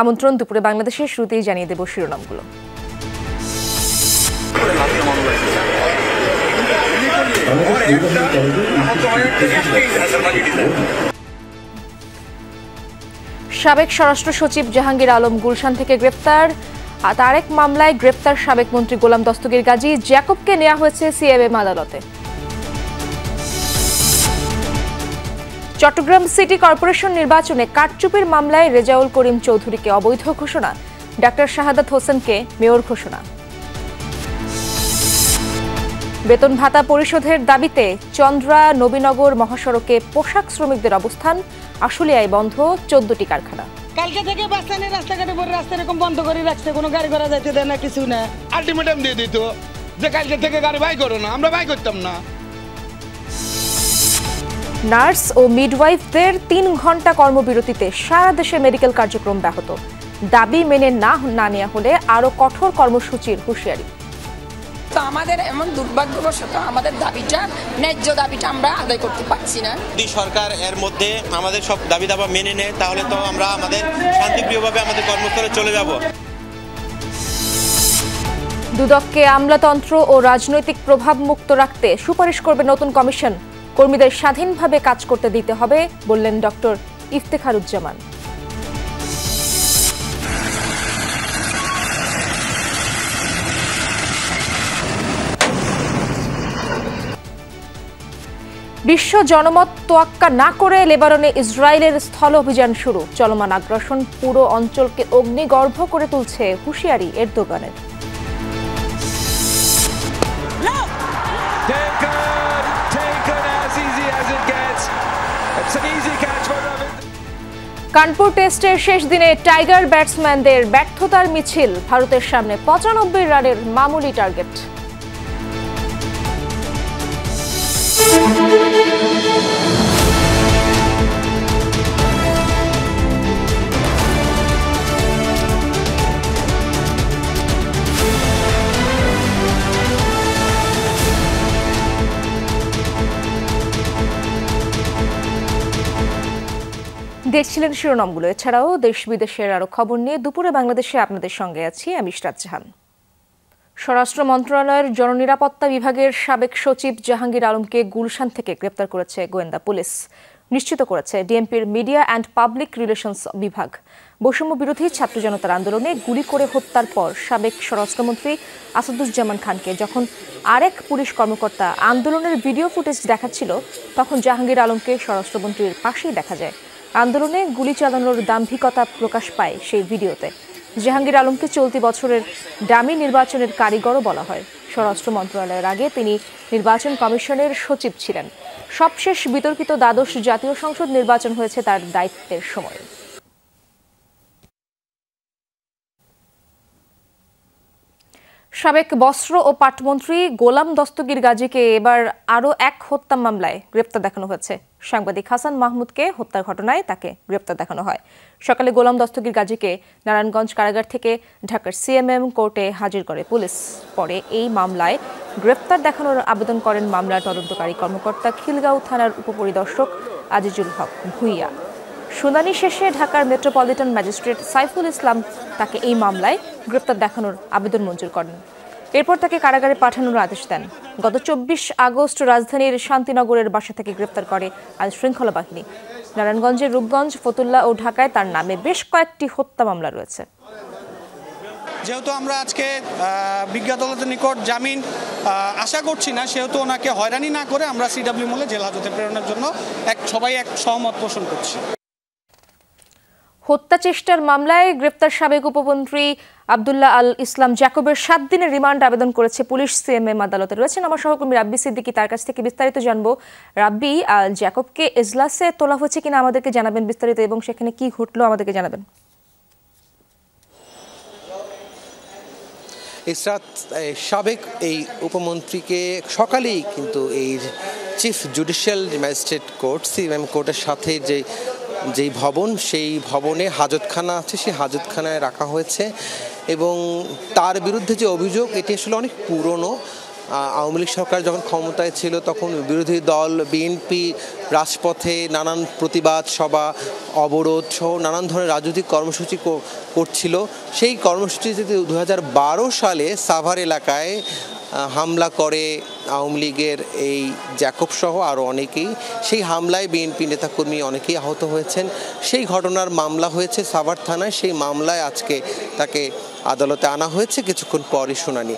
আমন্ত্রণ দুপুরে বাংলাদেশের শুরুতেই জানিয়ে দেব শিরোনামগুলো সাবেক স্বরাষ্ট্র সচিব জাহাঙ্গীর আলম গুলশান থেকে গ্রেপ্তার তারেক মামলায় গ্রেপ্তার সাবেক মন্ত্রী গোলাম দস্তগীর গাজী জ্যাকবকে নেওয়া হয়েছে সিএমএম আদালতে চট্টগ্রাম সিটি কর্পোরেশন নির্বাচনে কারচুপির মামলায় রেজাউল করিম চৌধুরীকে অবৈধ ঘোষণা ডাক্তার শাহাদাত হোসেনকে মেয়র ঘোষণা বেতন ভাতা পরিশোধের দাবিতে চন্দ্রা নবীনগর মহাসড়কে পোশাক শ্রমিকদের অবস্থান আশুলিয়ায় বন্ধ চোদ্দটি কারখানা কালকে থেকে বাস স্ট্যান্ডের রাস্তাঘাটে পরে রাস্তা এরকম বন্ধ করে রাখছে কোনো গাড়ি ঘোড়া যাইতে দেয় না কিছু না আলটিমেটাম দিয়ে দিত যে কালকে থেকে গাড়ি বাই করো না আমরা বাই করতাম না নার্স ও মিডওয়াইফদের তিন ঘন্টা কর্মবিরতিতে সারা দেশে মেডিকেল কার্যক্রম ব্যাহত দাবি মেনে না না নেওয়া হলে আরও কঠোর কর্মসূচির হুঁশিয়ারি তো আমাদের এমন দুর্ভাগ্যবশত আমাদের দাবিটা ন্যায্য দাবিটা আমরা আদায় করতে পারছি না যদি সরকার এর মধ্যে আমাদের সব দাবি দাবা মেনে নেয় তাহলে তো আমরা আমাদের শান্তিপ্রিয়ভাবে আমাদের কর্মস্থলে চলে যাব দুদককে আমলাতন্ত্র ও রাজনৈতিক প্রভাব মুক্ত রাখতে সুপারিশ করবে নতুন কমিশন কর্মীদের স্বাধীনভাবে কাজ করতে দিতে হবে বললেন ডক্টর ইফতেখারুজ্জামান বিশ্ব জনমত তোয়াক্কা না করে লেবাননে ইসরায়েলের স্থল অভিযান শুরু চলমান আগ্রাসন পুরো অঞ্চলকে অগ্নিগর্ভ করে তুলছে হুঁশিয়ারি দোকানের কানপুর টেস্টের শেষ দিনে টাইগার ব্যাটসম্যানদের ব্যর্থতার মিছিল ভারতের সামনে পঁচানব্বই রানের মামুলি টার্গেট দেখছিলেন শিরোনামগুলো এছাড়াও দেশ বিদেশের আরও খবর নিয়ে দুপুরে বাংলাদেশে আপনাদের সঙ্গে আছি আমি ইশরাত জাহান স্বরাষ্ট্র মন্ত্রণালয়ের জননিরাপত্তা বিভাগের সাবেক সচিব জাহাঙ্গীর আলমকে গুলশান থেকে গ্রেপ্তার করেছে গোয়েন্দা পুলিশ নিশ্চিত করেছে ডিএমপির মিডিয়া অ্যান্ড পাবলিক রিলেশনস বিভাগ বৈষম্য বিরোধী ছাত্র জনতার আন্দোলনে গুলি করে হত্যার পর সাবেক স্বরাষ্ট্রমন্ত্রী আসাদুজ্জামান খানকে যখন আরেক পুলিশ কর্মকর্তা আন্দোলনের ভিডিও ফুটেজ দেখাচ্ছিল তখন জাহাঙ্গীর আলমকে স্বরাষ্ট্রমন্ত্রীর পাশেই দেখা যায় আন্দোলনে গুলি চালানোর দাম্ভিকতা প্রকাশ পায় সেই ভিডিওতে জাহাঙ্গীর আলমকে চলতি বছরের ডামি নির্বাচনের কারিগরও বলা হয় স্বরাষ্ট্র মন্ত্রণালয়ের আগে তিনি নির্বাচন কমিশনের সচিব ছিলেন সবশেষ বিতর্কিত দ্বাদশ জাতীয় সংসদ নির্বাচন হয়েছে তার দায়িত্বের সময় সাবেক বস্ত্র ও পাটমন্ত্রী গোলাম দস্তগীর গাজীকে এবার আরও এক হত্যা মামলায় গ্রেপ্তার দেখানো হয়েছে সাংবাদিক হাসান মাহমুদকে হত্যার ঘটনায় তাকে গ্রেপ্তার দেখানো হয় সকালে গোলাম দস্তগীর গাজীকে নারায়ণগঞ্জ কারাগার থেকে ঢাকার সিএমএম কোর্টে হাজির করে পুলিশ পরে এই মামলায় গ্রেপ্তার দেখানোর আবেদন করেন মামলার তদন্তকারী কর্মকর্তা খিলগাঁও থানার উপপরিদর্শক আজিজুল হক ভুইয়া শুনানি শেষে ঢাকার মেট্রোপলিটন ম্যাজিস্ট্রেট সাইফুল ইসলাম তাকে এই মামলায় গ্রেপ্তার দেখানোর আবেদন মঞ্জুর করেন এরপর তাকে কারাগারে পাঠানোর আদেশ দেন গত চব্বিশ আগস্ট রাজধানীর শান্তিনগরের বাসা থেকে গ্রেপ্তার করে আইন শৃঙ্খলা বাহিনী নারায়ণগঞ্জের রূপগঞ্জ ফতুল্লা ও ঢাকায় তার নামে বেশ কয়েকটি হত্যা মামলা রয়েছে যেহেতু আমরা আজকে বিজ্ঞাতলতের নিকট জামিন আশা করছি না সেহেতু ওনাকে হয়রানি না করে আমরা সিডাব্লিউ মলে জেল হাজতে প্রেরণের জন্য এক সবাই এক সহমত পোষণ করছি হত্যা চেষ্টার মামলায় গ্রেপ্তার সাবেক উপমন্ত্রী আবদুল্লাহ আল ইসলাম জ্যাকবের সাত দিনের রিমান্ড আবেদন করেছে পুলিশ সিএমএম আদালতে রয়েছেন আমার সহকর্মী রাব্বি সিদ্দিকি তার কাছ থেকে বিস্তারিত জানবো রাব্বি আল জ্যাকবকে এজলাসে তোলা হচ্ছে কিনা আমাদেরকে জানাবেন বিস্তারিত এবং সেখানে কি ঘটলো আমাদেরকে জানাবেন ইসরাত সাবেক এই উপমন্ত্রীকে সকালেই কিন্তু এই chief judicial magistrate court CMM কোর্টের সাথে যে যেই ভবন সেই ভবনে হাজতখানা আছে সেই হাজতখানায় রাখা হয়েছে এবং তার বিরুদ্ধে যে অভিযোগ এটি আসলে অনেক পুরনো আওয়ামী লীগ সরকার যখন ক্ষমতায় ছিল তখন বিরোধী দল বিএনপি রাজপথে নানান প্রতিবাদ সভা অবরোধ সহ নানান ধরনের রাজনৈতিক কর্মসূচি করছিল সেই যদি দু সালে সাভার এলাকায় হামলা করে আওয়ামী লীগের এই জ্যাকব সহ আরও অনেকেই সেই হামলায় বিএনপি নেতাকর্মী অনেকেই আহত হয়েছেন সেই ঘটনার মামলা হয়েছে সাভার থানায় সেই মামলায় আজকে তাকে আদালতে আনা হয়েছে কিছুক্ষণ পরই শুনানি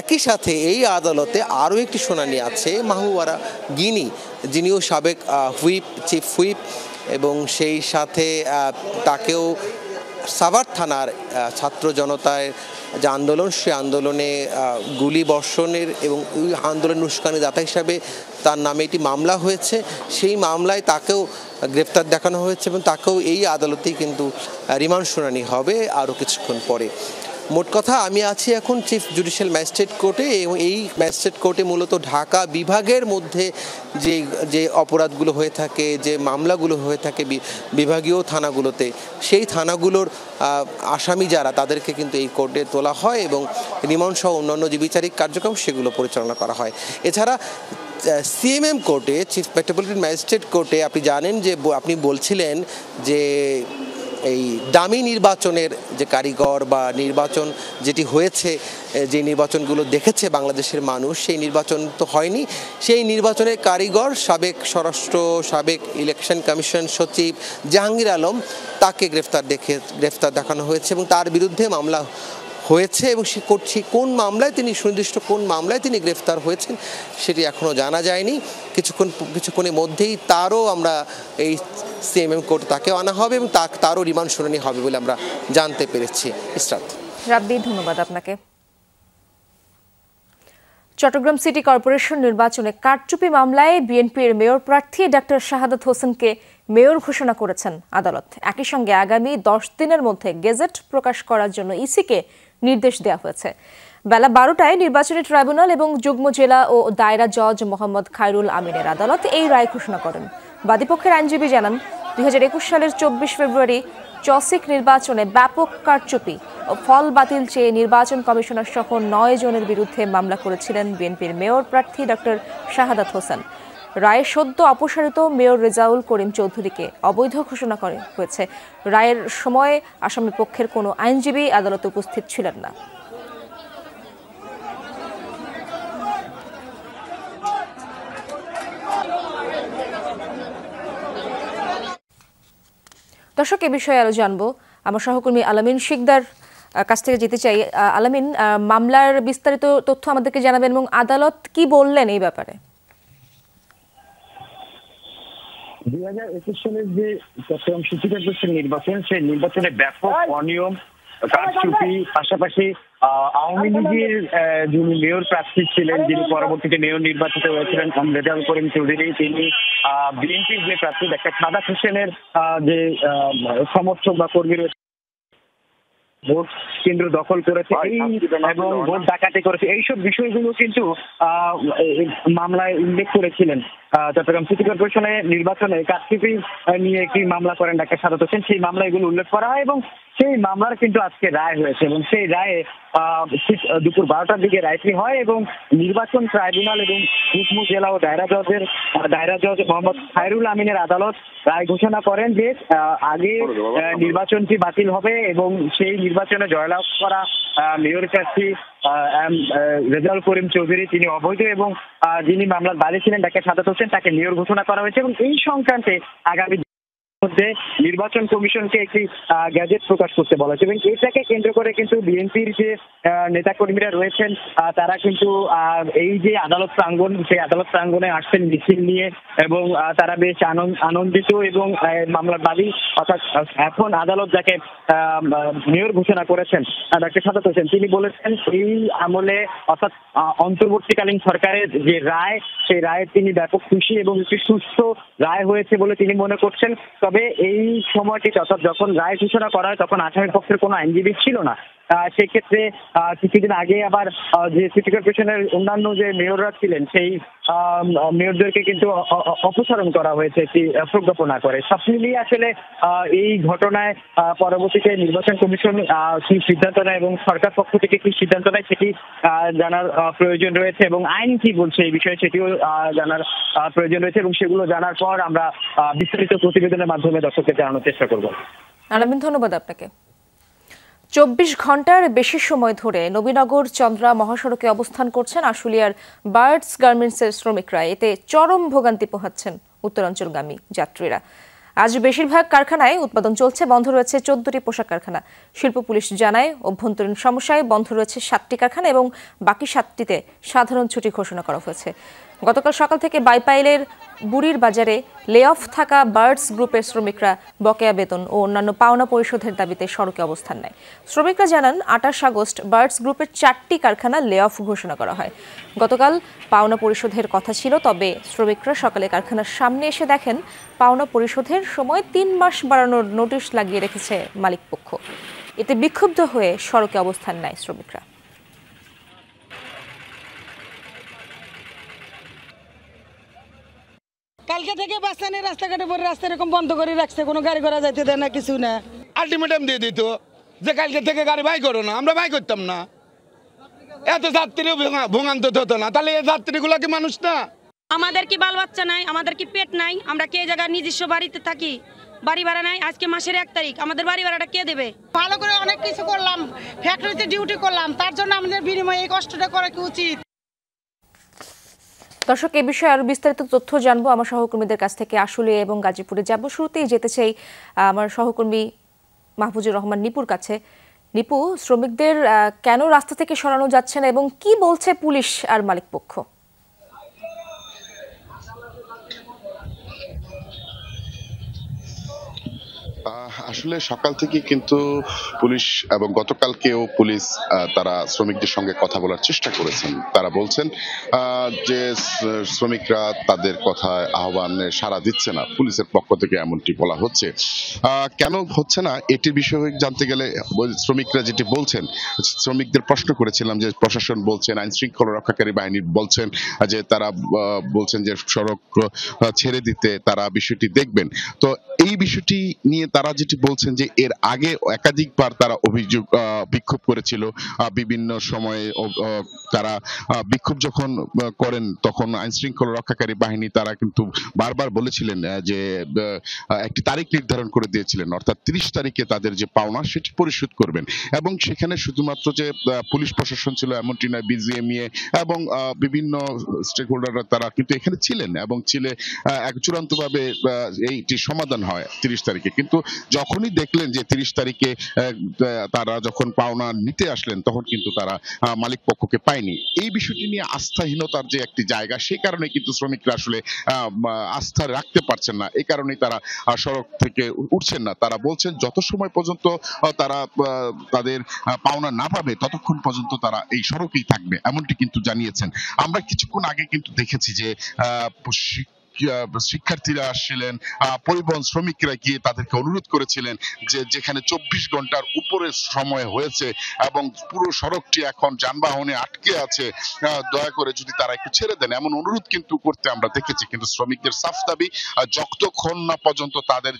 একই সাথে এই আদালতে আরও একটি শুনানি আছে মাহুয়ারা গিনি যিনিও সাবেক হুইপ চিফ হুইপ এবং সেই সাথে তাকেও সাভার থানার ছাত্র জনতায় যে আন্দোলন সে আন্দোলনে গুলি বর্ষণের এবং ওই আন্দোলন উস্কানি দাতা হিসাবে তার নামে একটি মামলা হয়েছে সেই মামলায় তাকেও গ্রেপ্তার দেখানো হয়েছে এবং তাকেও এই আদালতেই কিন্তু রিমান্ড শুনানি হবে আরও কিছুক্ষণ পরে মোট কথা আমি আছি এখন চিফ জুডিশিয়াল ম্যাজিস্ট্রেট কোর্টে এবং এই ম্যাজিস্ট্রেট কোর্টে মূলত ঢাকা বিভাগের মধ্যে যে যে অপরাধগুলো হয়ে থাকে যে মামলাগুলো হয়ে থাকে বিভাগীয় থানাগুলোতে সেই থানাগুলোর আসামি যারা তাদেরকে কিন্তু এই কোর্টে তোলা হয় এবং রিমান্ড সহ অন্যান্য যে বিচারিক কার্যক্রম সেগুলো পরিচালনা করা হয় এছাড়া সিএমএম কোর্টে চিফ মেট্রোপলিটন ম্যাজিস্ট্রেট কোর্টে আপনি জানেন যে আপনি বলছিলেন যে এই দামি নির্বাচনের যে কারিগর বা নির্বাচন যেটি হয়েছে যে নির্বাচনগুলো দেখেছে বাংলাদেশের মানুষ সেই নির্বাচন তো হয়নি সেই নির্বাচনের কারিগর সাবেক স্বরাষ্ট্র সাবেক ইলেকশন কমিশন সচিব জাহাঙ্গীর আলম তাকে গ্রেফতার দেখে গ্রেফতার দেখানো হয়েছে এবং তার বিরুদ্ধে মামলা হয়েছে এবং সে করছি কোন মামলায় তিনি সুনির্দিষ্ট কোন মামলায় তিনি গ্রেফতার হয়েছেন সেটি এখনও জানা যায়নি কিছুক্ষণ কিছুক্ষণের মধ্যেই তারও আমরা এই সিএমএম কোর্টে তাকে আনা হবে এবং তারও রিমান্ড শুনানি হবে বলে আমরা জানতে পেরেছি ইসরাত রাব্বি ধন্যবাদ আপনাকে চট্টগ্রাম সিটি কর্পোরেশন নির্বাচনে কারচুপি মামলায় বিএনপির মেয়র প্রার্থী ডাক্তার শাহাদাত হোসেনকে মেয়র ঘোষণা করেছেন আদালত একই সঙ্গে আগামী দশ দিনের মধ্যে গেজেট প্রকাশ করার জন্য ইসিকে নির্দেশ দেওয়া হয়েছে বেলা বারোটায় নির্বাচনী ট্রাইব্যুনাল এবং যুগ্ম জেলা ও দায়রা জজ মোহাম্মদ খায়রুল আমিনের আদালত এই রায় ঘোষণা করেন বাদীপক্ষের আইনজীবী জানান দুই সালের চব্বিশ ফেব্রুয়ারি চসিক নির্বাচনে ব্যাপক কারচুপি ও ফল বাতিল চেয়ে নির্বাচন কমিশনার সহ নয় জনের বিরুদ্ধে মামলা করেছিলেন বিএনপির মেয়র প্রার্থী ডক্টর শাহাদাত হোসেন রায়ে সদ্য অপসারিত মেয়র রেজাউল করিম চৌধুরীকে অবৈধ ঘোষণা করে হয়েছে রায়ের সময় আসামের পক্ষের কোনো আইনজীবী আদালতে উপস্থিত ছিলেন না দর্শক এ বিষয়ে আরো জানবো আমার সহকর্মী আলামিন শিকদার কাছ থেকে যেতে চাই আলামিন মামলার বিস্তারিত তথ্য আমাদেরকে জানাবেন এবং আদালত কি বললেন এই ব্যাপারে দুই হাজার একুশ সালের যে চট্টগ্রাম সিটি কর্পোরেশন নির্বাচন সেই নির্বাচনে ব্যাপক অনিয়ম কারচুপি পাশাপাশি আওয়ামী আচ্ছা, লীগের যিনি মেয়র প্রার্থী ছিলেন যিনি পরবর্তীতে মেয়র নির্বাচিত হয়েছিলেন রেজাল করিম চৌধুরী তিনি বিএনপির যে প্রার্থী একটা সাদা হোসেনের যে সমর্থক বা কর্মী রয়েছে ভোট কেন্দ্র দখল করেছে এবং ভোট ডাকাতি করেছে এইসব বিষয়গুলো কিন্তু মামলায় উল্লেখ করেছিলেন চট্টগ্রাম সিটি কর্পোরেশনের নির্বাচনে কারচুপি নিয়ে একটি মামলা করেন ডাক্তার সাদাত হোসেন সেই মামলা এগুলো উল্লেখ করা হয় এবং সেই মামলার কিন্তু আজকে রায় হয়েছে এবং সেই রায়ে দুপুর বারোটার দিকে রায়টি হয় এবং নির্বাচন ট্রাইব্যুনাল এবং হুকমু জেলা ও দায়রা জজের দায়রা জজ মোহাম্মদ খায়রুল আমিনের আদালত রায় ঘোষণা করেন যে আগে নির্বাচনটি বাতিল হবে এবং সেই নির্বাচনে জয়লাভ করা মেয়র প্রার্থী রেজাল করিম চৌধুরী তিনি অবৈধ এবং যিনি মামলার বাড়ি ছিলেন তাকে সাদাত হোসেন তাকে মেয়র ঘোষণা করা হয়েছে এবং এই সংক্রান্তে আগামী মধ্যে নির্বাচন কমিশনকে একটি গ্যাজেট প্রকাশ করতে বলা হয়েছে এবং এটাকে কেন্দ্র করে কিন্তু বিএনপির যে নেতাকর্মীরা রয়েছেন তারা কিন্তু এই যে আদালত প্রাঙ্গন সেই আদালত প্রাঙ্গনে আসছেন মিছিল নিয়ে এবং তারা বেশ আনন্দিত এবং মামলার দাবি অর্থাৎ এখন আদালত যাকে মেয়র ঘোষণা করেছেন ডাক্তার সাদাত হোসেন তিনি বলেছেন এই আমলে অর্থাৎ অন্তর্বর্তীকালীন সরকারের যে রায় সেই রায়ের তিনি ব্যাপক খুশি এবং একটি সুস্থ রায় হয়েছে বলে তিনি মনে করছেন তবে তবে এই সময়টি অর্থাৎ যখন রায় ঘোষণা করা হয় তখন আসামির পক্ষের কোনো আইনজীবী ছিল না সেক্ষেত্রে কিছুদিন আগে আবার যে সিটি কর্পোরেশনের অন্যান্য যে মেয়ররা ছিলেন সেই মেয়রদেরকে কিন্তু অপসারণ করা হয়েছে একটি প্রজ্ঞাপনা করে সব মিলিয়ে আসলে এই ঘটনায় পরবর্তীতে নির্বাচন কমিশন কি সিদ্ধান্ত নেয় এবং সরকার পক্ষ থেকে কি সিদ্ধান্ত নেয় সেটি জানার প্রয়োজন রয়েছে এবং আইন কি বলছে এই বিষয়ে সেটিও জানার প্রয়োজন রয়েছে এবং সেগুলো জানার পর আমরা বিস্তারিত প্রতিবেদনের মাধ্যমে দর্শককে জানানোর চেষ্টা করব আলামিন ধন্যবাদ আপনাকে চব্বিশ ঘন্টার বেশি সময় ধরে নবীনগর চন্দ্রা মহাসড়কে অবস্থান করছেন আশুলিয়ার বার্ডস গার্মেন্টসের শ্রমিকরা এতে চরম ভোগান্তি পোহাচ্ছেন উত্তরাঞ্চলগামী যাত্রীরা আজ বেশিরভাগ কারখানায় উৎপাদন চলছে বন্ধ রয়েছে চোদ্দটি পোশাক কারখানা শিল্প পুলিশ জানায় অভ্যন্তরীণ সমস্যায় বন্ধ রয়েছে সাতটি কারখানা এবং বাকি সাতটিতে সাধারণ ছুটি ঘোষণা করা হয়েছে গতকাল সকাল থেকে বাইপাইলের বুড়ির বাজারে লে অফ থাকা বার্ডস গ্রুপের শ্রমিকরা বকেয়া বেতন ও অন্যান্য পাওনা পরিশোধের দাবিতে সড়কে অবস্থান নেয় শ্রমিকরা জানান আঠাশ আগস্ট বার্ডস গ্রুপের চারটি কারখানা লে অফ ঘোষণা করা হয় গতকাল পাওনা পরিশোধের কথা ছিল তবে শ্রমিকরা সকালে কারখানার সামনে এসে দেখেন পাওনা পরিশোধের সময় তিন মাস বাড়ানোর নোটিশ লাগিয়ে রেখেছে মালিকপক্ষ এতে বিক্ষুব্ধ হয়ে সড়কে অবস্থান নেয় শ্রমিকরা কালকে থেকে বাচ্চা নিয়ে রাস্তাঘাটে পরে রাস্তা এরকম বন্ধ করে রাখছে কোনো গাড়ি ঘোড়া যাইতে দেয় না কিছু না আলটিমেটাম দিয়ে দিত যে কালকে থেকে গাড়ি বাই করো না আমরা বাই করতাম না এত যাত্রী ভোগান্ত হতো না তাহলে এই যাত্রীগুলো কি মানুষ না আমাদের কি বাল বাচ্চা নাই আমাদের কি পেট নাই আমরা কে জায়গায় নিজস্ব বাড়িতে থাকি বাড়ি ভাড়া নাই আজকে মাসের এক তারিখ আমাদের বাড়ি ভাড়াটা কে দেবে ভালো করে অনেক কিছু করলাম ফ্যাক্টরিতে ডিউটি করলাম তার জন্য আমাদের বিনিময়ে এই কষ্টটা করা কি উচিত দর্শক এ বিষয়ে আরো বিস্তারিত তথ্য জানবো আমার সহকর্মীদের কাছ থেকে আসলে এবং গাজীপুরে যাব শুরুতেই যেতে চাই আমার সহকর্মী মাহফুজুর রহমান নিপুর কাছে নিপু শ্রমিকদের কেন রাস্তা থেকে সরানো যাচ্ছে না এবং কি বলছে পুলিশ আর মালিক পক্ষ আসলে সকাল থেকে কিন্তু পুলিশ এবং গতকালকেও পুলিশ তারা শ্রমিকদের সঙ্গে কথা বলার চেষ্টা করেছেন তারা বলছেন যে শ্রমিকরা তাদের কথা আহ্বানে সাড়া দিচ্ছে না পুলিশের পক্ষ থেকে এমনটি বলা হচ্ছে কেন হচ্ছে না এটি বিষয়ে জানতে গেলে শ্রমিকরা যেটি বলছেন শ্রমিকদের প্রশ্ন করেছিলাম যে প্রশাসন বলছেন আইন শৃঙ্খলা রক্ষাকারী বাহিনী বলছেন যে তারা বলছেন যে সড়ক ছেড়ে দিতে তারা বিষয়টি দেখবেন তো এই বিষয়টি নিয়ে তারা যেটি বলছেন যে এর আগে একাধিকবার তারা অভিযোগ বিক্ষোভ করেছিল বিভিন্ন সময়ে তারা বিক্ষোভ যখন করেন তখন আইন শৃঙ্খলা রক্ষাকারী বাহিনী তারা কিন্তু বারবার বলেছিলেন যে একটি তারিখ নির্ধারণ করে দিয়েছিলেন অর্থাৎ ত্রিশ তারিখে তাদের যে পাওনা সেটি পরিশোধ করবেন এবং সেখানে শুধুমাত্র যে পুলিশ প্রশাসন ছিল এমনটি নয় বিজিএমইএ e এবং বিভিন্ন স্টেক হোল্ডাররা তারা কিন্তু এখানে ছিলেন এবং ছিলে এক চূড়ান্তভাবে এইটি সমাধান হয় ত্রিশ তারিখে কিন্তু যখন তখনই দেখলেন যে তিরিশ তারিখে তারা যখন পাওনা নিতে আসলেন তখন কিন্তু তারা মালিক পক্ষকে পায়নি এই বিষয়টি নিয়ে আস্থাহীনতার যে একটি জায়গা সেই কারণে কিন্তু শ্রমিকরা আসলে আস্থা রাখতে পারছেন না এই কারণেই তারা সড়ক থেকে উঠছেন না তারা বলছেন যত সময় পর্যন্ত তারা তাদের পাওনা না পাবে ততক্ষণ পর্যন্ত তারা এই সড়কেই থাকবে এমনটি কিন্তু জানিয়েছেন আমরা কিছুক্ষণ আগে কিন্তু দেখেছি যে শিক্ষার্থীরা আসছিলেন পরিবহন শ্রমিকরা গিয়ে তাদেরকে অনুরোধ করেছিলেন যে যেখানে চব্বিশ ঘন্টার উপরে সময় হয়েছে এবং পুরো সড়কটি এখন যানবাহনে আটকে আছে দয়া করে যদি তারা একটু ছেড়ে দেন এমন অনুরোধ কিন্তু করতে আমরা দেখেছি কিন্তু শ্রমিকদের সাফ দাবি যতক্ষণ না পর্যন্ত তাদের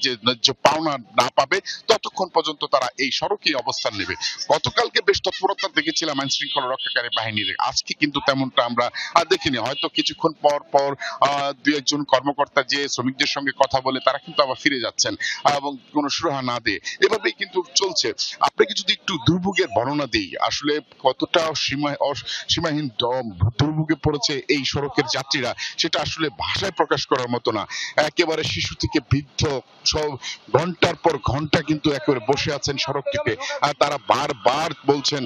যে পাওনা না পাবে ততক্ষণ পর্যন্ত তারা এই সড়কে অবস্থান নেবে গতকালকে বেশ তৎপরতা দেখেছিলাম আইন শৃঙ্খলা রক্ষাকারী বাহিনীর আজকে কিন্তু তেমনটা আমরা দেখিনি হয়তো কিছুক্ষণ পর পর দু একজন কর্মকর্তা যে শ্রমিকদের সঙ্গে কথা বলে তারা কিন্তু আবার ফিরে যাচ্ছেন এবং কোনো সুরাহা না দিয়ে এভাবেই কিন্তু চলছে আপনাকে যদি একটু দুর্ভোগের বর্ণনা দিই আসলে কতটা সীমাহীন দুর্ভোগে পড়েছে এই সড়কের যাত্রীরা সেটা আসলে ভাষায় প্রকাশ করার মতো না একেবারে শিশু থেকে বৃদ্ধ সব ঘন্টার পর ঘন্টা কিন্তু একেবারে বসে আছেন সড়কটিতে আর তারা বারবার বলছেন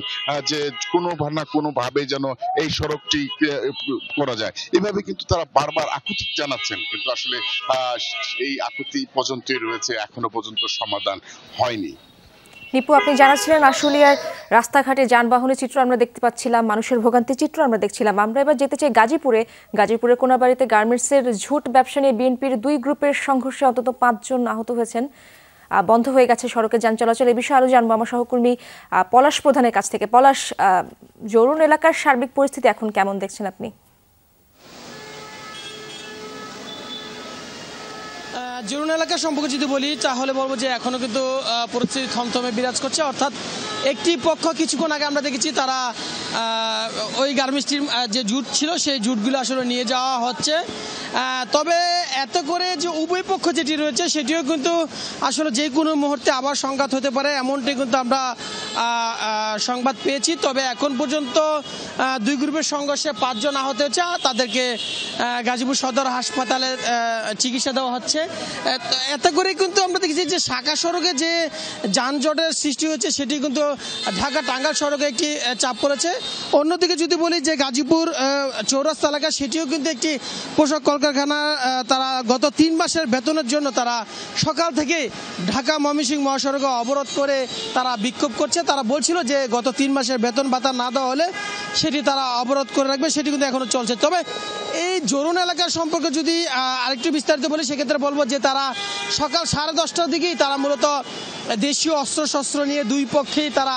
যে কোনো না কোনো ভাবে যেন এই সড়কটি করা যায় এভাবে কিন্তু তারা বারবার আকুতি জানাচ্ছে করছেন কিন্তু আসলে এই আকুতি পর্যন্তই রয়েছে এখনো পর্যন্ত সমাধান হয়নি নিপু আপনি জানাচ্ছিলেন আশুলিয়ার রাস্তাঘাটে যানবাহনের চিত্র আমরা দেখতে পাচ্ছিলাম মানুষের ভোগান্তির চিত্র আমরা দেখছিলাম আমরা এবার যেতে চাই গাজীপুরে গাজীপুরের কোনাবাড়িতে গার্মেন্টসের ঝুট ব্যবসা নিয়ে বিএনপির দুই গ্রুপের সংঘর্ষে অন্তত পাঁচজন আহত হয়েছেন বন্ধ হয়ে গেছে সড়কে যান চলাচল এ বিষয়ে আরও জানবো আমার সহকর্মী পলাশ প্রধানের কাছ থেকে পলাশ জরুন এলাকার সার্বিক পরিস্থিতি এখন কেমন দেখছেন আপনি জরুন এলাকা সম্পর্কে যদি বলি তাহলে বলবো যে এখনো কিন্তু পরিস্থিতি থমথমে বিরাজ করছে অর্থাৎ একটি পক্ষ কিছুক্ষণ আগে আমরা দেখেছি তারা ওই গার্মেন্টসটির যে জুট ছিল সেই জুটগুলো আসলে নিয়ে যাওয়া হচ্ছে তবে এত করে যে উভয় পক্ষ যেটি রয়েছে সেটিও কিন্তু আসলে যে কোনো মুহূর্তে আবার সংঘাত হতে পারে এমনটি কিন্তু আমরা সংবাদ পেয়েছি তবে এখন পর্যন্ত দুই গ্রুপের সংঘর্ষে পাঁচজন আহত হয়েছে তাদেরকে গাজীপুর সদর হাসপাতালে চিকিৎসা দেওয়া হচ্ছে এতে করে কিন্তু আমরা দেখেছি যে শাখা সড়কে যে যানজটের সৃষ্টি হচ্ছে সেটি কিন্তু ঢাকা টাঙ্গাল সড়কে একটি চাপ পড়েছে অন্যদিকে যদি বলি যে গাজীপুর চৌরাস্তা এলাকা সেটিও কিন্তু একটি পোশাক কলকারখানা তারা গত তিন মাসের বেতনের জন্য তারা সকাল থেকে ঢাকা ময়মনসিংহ মহাসড়কে অবরোধ করে তারা বিক্ষোভ করছে তারা বলছিল যে গত তিন মাসের বেতন ভাতা না দেওয়া হলে সেটি তারা অবরোধ করে রাখবে সেটি কিন্তু এখনো চলছে তবে এই জরুন এলাকার সম্পর্কে যদি আরেকটু বিস্তারিত বলি সেক্ষেত্রে বলবো যে তারা সকাল সাড়ে দশটার দিকেই তারা মূলত দেশীয় অস্ত্রশস্ত্র নিয়ে দুই পক্ষেই তারা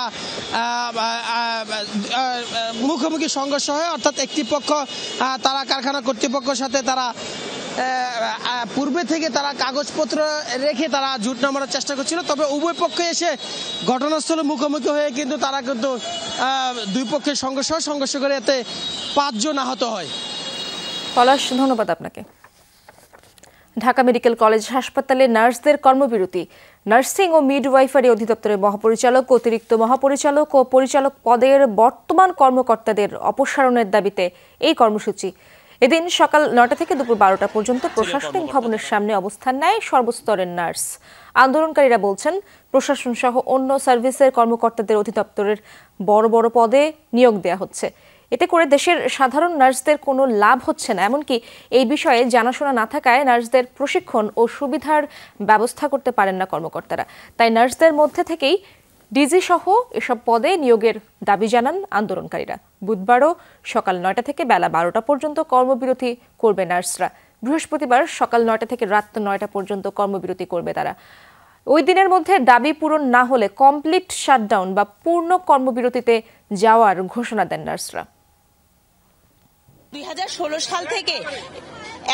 মুখোমুখি সংঘর্ষ হয় অর্থাৎ একটি পক্ষ তারা কারখানা কর্তৃপক্ষের সাথে তারা পূর্বে থেকে তারা কাগজপত্র রেখে তারা জুট নামানোর চেষ্টা করছিল তবে উভয় পক্ষে এসে ঘটনাস্থলে মুখোমুখি হয়ে কিন্তু তারা কিন্তু দুই পক্ষের সংঘর্ষ সংঘর্ষ করে এতে পাঁচজন আহত হয় পলাশ ধন্যবাদ আপনাকে ঢাকা মেডিকেল কলেজ হাসপাতালে নার্সদের কর্মবিরতি নার্সিং ও মিডওয়াইফারি অধিদপ্তরের মহাপরিচালক অতিরিক্ত মহাপরিচালক ও পরিচালক পদের বর্তমান কর্মকর্তাদের অপসারণের দাবিতে এই কর্মসূচি এদিন সকাল নটা থেকে দুপুর বারোটা পর্যন্ত প্রশাসনিক ভবনের সামনে অবস্থান নেয় সর্বস্তরের নার্স আন্দোলনকারীরা বলছেন প্রশাসন সহ অন্য সার্ভিসের কর্মকর্তাদের অধিদপ্তরের বড় বড় পদে নিয়োগ দেয়া হচ্ছে এতে করে দেশের সাধারণ নার্সদের কোনো লাভ হচ্ছে না এমনকি এই বিষয়ে জানাশোনা না থাকায় নার্সদের প্রশিক্ষণ ও সুবিধার ব্যবস্থা করতে পারেন না কর্মকর্তারা তাই নার্সদের মধ্যে থেকেই ডিজি সহ এসব পদে নিয়োগের দাবি জানান আন্দোলনকারীরা বুধবারও সকাল নয়টা থেকে বেলা বারোটা পর্যন্ত কর্মবিরতি করবে নার্সরা বৃহস্পতিবার সকাল নয়টা থেকে রাত নয়টা পর্যন্ত কর্মবিরতি করবে তারা ওই দিনের মধ্যে দাবি পূরণ না হলে কমপ্লিট শাটডাউন বা পূর্ণ কর্মবিরতিতে যাওয়ার ঘোষণা দেন নার্সরা 2016 সাল থেকে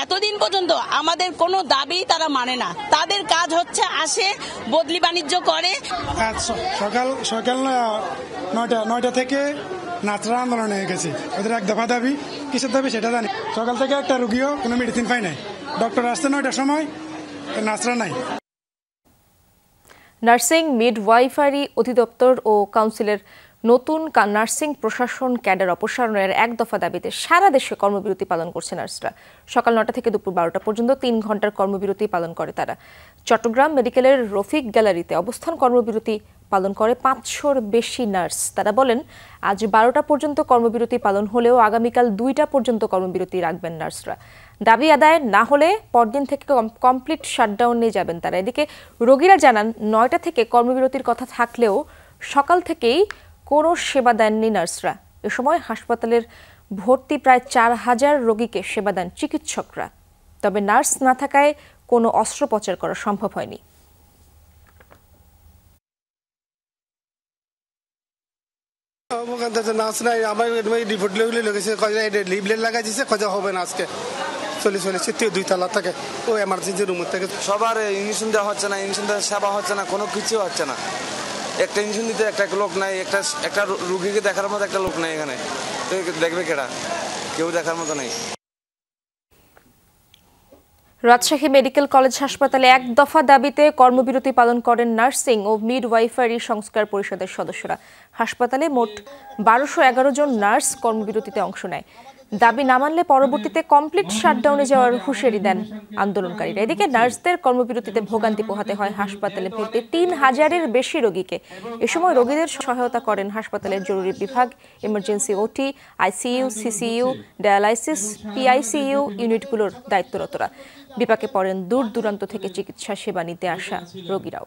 এতদিন পর্যন্ত আমাদের কোনো দাবি তারা মানে না তাদের কাজ হচ্ছে আসে বদলি বাণিজ্য করে হ্যাঁ, সকাল সকাল নয়টা নয়টা থেকে নাচরা আন্দোলন হয়ে গেছে ওদের এক দফা দাবি কিসের দাবি সেটা জানি সকাল থেকে একটা রুগীও কোনো মেডিসিন পায় নাই ডক্টর আসছে নয়টার সময় নাচরা নাই নার্সিং মিডওয়াইফারি অধিদপ্তর ও কাউন্সিলের নতুন নার্সিং প্রশাসন ক্যাডার অপসারণের এক দফা দাবিতে সারা দেশে কর্মবিরতি পালন করছে নার্সরা সকাল নটা থেকে দুপুর বারোটা পর্যন্ত তিন ঘন্টার কর্মবিরতি পালন করে তারা চট্টগ্রাম মেডিকেলের রফিক গ্যালারিতে অবস্থান কর্মবিরতি পালন করে পাঁচশোর বেশি নার্স তারা বলেন আজ বারোটা পর্যন্ত কর্মবিরতি পালন হলেও আগামীকাল দুইটা পর্যন্ত কর্মবিরতি রাখবেন নার্সরা দাবি আদায় না হলে পরদিন থেকে কমপ্লিট শাটডাউনে যাবেন তারা এদিকে রোগীরা জানান নয়টা থেকে কর্মবিরতির কথা থাকলেও সকাল থেকেই কোনো সেবা দেননি নার্সরা এ সময় হাসপাতালের ভর্তি প্রায় চার হাজার রোগীকে সেবা দেন চিকিৎসকরা তবে নার্স না থাকায় কোনো অস্ত্রোপচার করা সম্ভব হয়নি নার্স নাই আমার হবে চলে দুই থাকে সবার ইঞ্জেকশন দেওয়া হচ্ছে না ইঞ্জেকশন দেওয়া সেবা হচ্ছে না কোনো কিছু হচ্ছে না একটা ইঞ্জিন দিতে একটা লোক নাই একটা একটা রুগীকে দেখার মতো একটা লোক নাই এখানে তো দেখবে কেডা কেউ দেখার মতো নাই রাজশাহী মেডিকেল কলেজ হাসপাতালে এক দফা দাবিতে কর্মবিরতি পালন করেন নার্সিং ও মিড ওয়াইফারি সংস্কার পরিষদের সদস্যরা হাসপাতালে মোট বারোশো এগারো জন নার্স কর্মবিরতিতে অংশ নেয় দাবি না মানলে পরবর্তীতে কমপ্লিট শাটডাউনে যাওয়ার হুঁশিয়ারি দেন আন্দোলনকারীরা এদিকে নার্সদের কর্মবিরতিতে ভোগান্তি পোহাতে হয় হাসপাতালে ভর্তি তিন হাজারের বেশি রোগীকে এ সময় রোগীদের সহায়তা করেন হাসপাতালের জরুরি বিভাগ emergency OT ICU CCU dialysis PICU ইউনিটগুলোর দায়িত্বরতরা বিপাকে পড়েন দূর দূরান্ত থেকে চিকিৎসা সেবা নিতে আসা রোগীরাও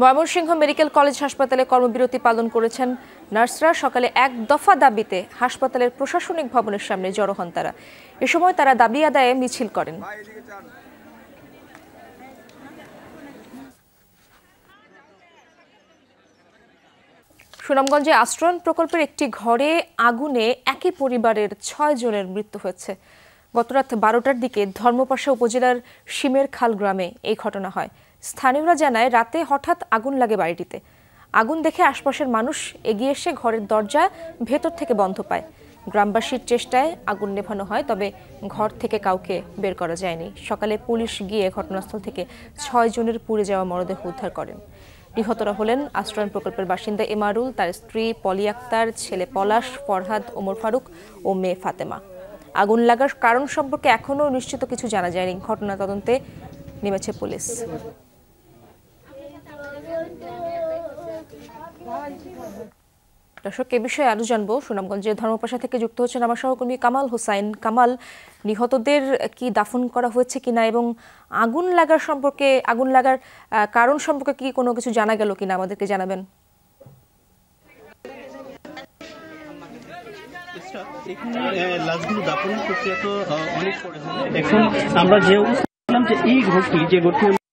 ময়মনসিংহ মেডিকেল কলেজ হাসপাতালে কর্মবিরতি পালন করেছেন নার্সরা সকালে এক দফা দাবিতে হাসপাতালের প্রশাসনিক ভবনের সামনে জড়ো হন তারা এ সময় তারা দাবি আদায়ে মিছিল করেন সুনামগঞ্জে আশ্রয়ণ প্রকল্পের একটি ঘরে আগুনে একই পরিবারের ছয় জনের মৃত্যু হয়েছে গতরাত বারোটার দিকে ধর্মপাশা উপজেলার সিমের খাল গ্রামে এই ঘটনা হয় স্থানীয়রা জানায় রাতে হঠাৎ আগুন লাগে বাড়িটিতে আগুন দেখে আশপাশের মানুষ এগিয়ে এসে ঘরের দরজা ভেতর থেকে বন্ধ পায় গ্রামবাসীর চেষ্টায় আগুন নেভানো হয় তবে ঘর থেকে কাউকে বের করা যায়নি সকালে পুলিশ গিয়ে ঘটনাস্থল থেকে ছয় জনের পুড়ে যাওয়া মরদেহ উদ্ধার করেন নিহতরা হলেন আশ্রয়ণ প্রকল্পের বাসিন্দা এমারুল তার স্ত্রী পলি আক্তার ছেলে পলাশ ফরহাদ ওমর ফারুক ও মেয়ে ফাতেমা আগুন লাগার কারণ সম্পর্কে এখনও নিশ্চিত কিছু জানা যায়নি ঘটনা তদন্তে নেমেছে পুলিশ দর্শক এ বিষয়ে আরো জানবো সুনামগঞ্জে ধর্মপাশা থেকে যুক্ত হচ্ছেন আমার সহকর্মী কামাল হোসাইন কামাল নিহতদের কি দাফন করা হয়েছে কিনা এবং আগুন লাগার সম্পর্কে আগুন লাগার কারণ সম্পর্কে কি কোনো কিছু জানা গেল কিনা আমাদেরকে জানাবেন এখন আমরা যে যে ঘরটি যে ঘরটি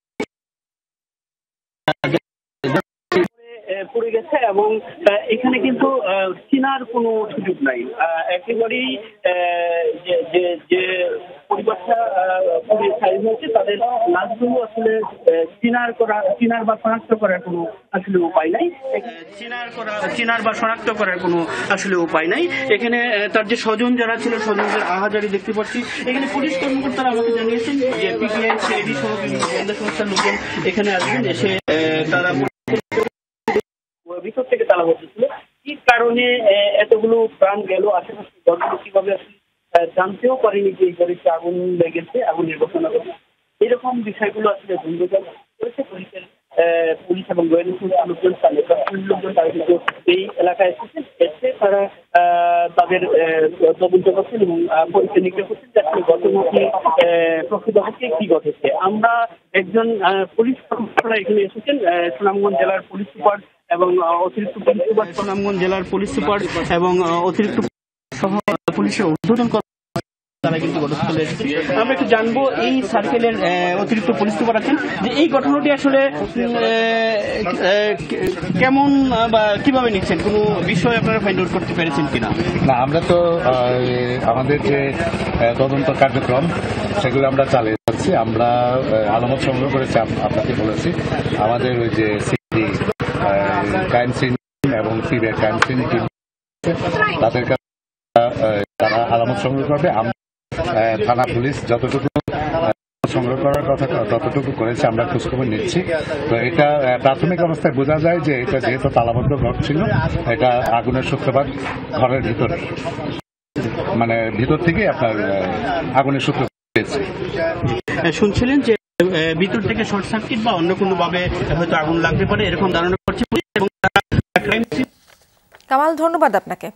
হচ্ছে এবং এখানে কিন্তু চিনার কোনো সুযোগ নাই একেবারেই যে যে তাদের লাশগুলো আসলে চিনার করা চিনার বা শনাক্ত করার কোনো আসলে উপায় নাই চিনার বা শনাক্ত করার কোনো আসলে উপায় নাই এখানে তার যে স্বজন যারা ছিল স্বজনদের আহাজারি দেখতে পাচ্ছি এখানে পুলিশ কর্মকর্তারা আমাকে জানিয়েছেন যে পিটিআই সহ বিভিন্ন গোয়েন্দা সংস্থার লোকজন এখানে আসবেন এসে তারা ভিতর থেকে তালা বসেছিল কি কারণে এতগুলো প্রাণ গেল আশেপাশে দলগুলো কিভাবে আসলে জানতেও পারিনি যে এই গাড়িতে আগুন লেগেছে আগুন নির্বাচন এরকম বিষয়গুলো আসলে করেছে পুলিশের পুলিশ এবং গোয়েন্দা লোকজন লোকজন তারা কিন্তু এই এলাকায় এসেছেন এসে তারা তাদের তদন্ত করছেন এবং পরীক্ষা নিরীক্ষা করছেন যে আসলে ঘটনা কি কি ঘটেছে আমরা একজন পুলিশ কর্মকর্তা এখানে এসেছেন সুনামগঞ্জ জেলার পুলিশ সুপার এবং অতিরিক্ত পুলিশ সুপার সুনামগঞ্জ জেলার পুলিশ সুপার এবং অতিরিক্ত পুলিশের উদ্বোধন আমরা একটু জানবো এই সার্কেলের অতিরিক্ত পুলিশ সুপার আছেন যে এই ঘটনাটি আসলে কেমন বা কিভাবে নিচ্ছেন কোন বিষয় আপনারা ফাইন্ড আউট করতে পেরেছেন কিনা না আমরা তো আমাদের যে তদন্ত কার্যক্রম সেগুলো আমরা চালিয়ে যাচ্ছি আমরা আলামত সংগ্রহ করেছি আপনাকে বলেছি আমাদের ওই যে ক্রাইমসিন এবং সিরিয়া ক্রাইমসিন তাদের তারা আলামত সংগ্রহ করবে থানা পুলিশ যতটুকু সংগ্রহ করার কথা ততটুকু করেছে আমরা খোঁজখবর নিচ্ছি তো এটা প্রাথমিক অবস্থায় বোঝা যায় যে এটা যেহেতু তালাবদ্ধ ঘর ছিল এটা আগুনের সূত্রপাত ঘরের ভিতর মানে ভিতর থেকে আপনার আগুনের সূত্রপাত শুনছিলেন যে ভিতর থেকে শর্ট সার্কিট বা অন্য কোনো ভাবে হয়তো আগুন লাগতে পারে এরকম ধারণা করছে এবং কামাল ধন্যবাদ আপনাকে